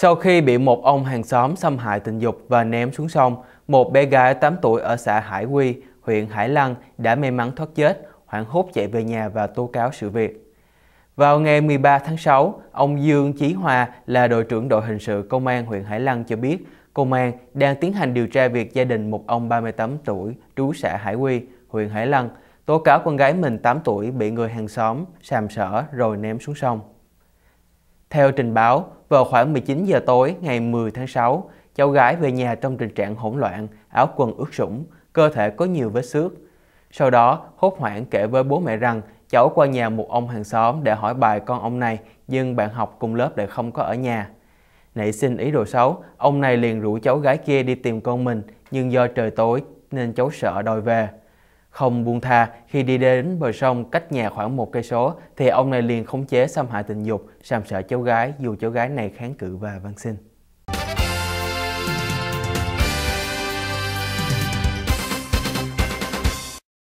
Sau khi bị một ông hàng xóm xâm hại tình dục và ném xuống sông, một bé gái 8 tuổi ở xã Hải Quy, huyện Hải Lăng đã may mắn thoát chết, hoảng hốt chạy về nhà và tố cáo sự việc. Vào ngày 13 tháng 6, ông Dương Chí Hòa là đội trưởng đội hình sự công an huyện Hải Lăng cho biết, công an đang tiến hành điều tra việc gia đình một ông 38 tuổi trú xã Hải Quy, huyện Hải Lăng tố cáo con gái mình 8 tuổi bị người hàng xóm sàm sỡ rồi ném xuống sông. Theo trình báo, vào khoảng 19 giờ tối ngày 10 tháng 6, cháu gái về nhà trong tình trạng hỗn loạn, áo quần ướt sũng, cơ thể có nhiều vết xước. Sau đó, hốt hoảng kể với bố mẹ rằng cháu qua nhà một ông hàng xóm để hỏi bài con ông này, nhưng bạn học cùng lớp lại không có ở nhà. Nảy sinh ý đồ xấu, ông này liền rủ cháu gái kia đi tìm con mình, nhưng do trời tối nên cháu sợ đòi về. Không buông tha, khi đi đến bờ sông cách nhà khoảng một cây số thì ông này liền khống chế xâm hại tình dục, sàm sợ cháu gái dù cháu gái này kháng cự và văn xin.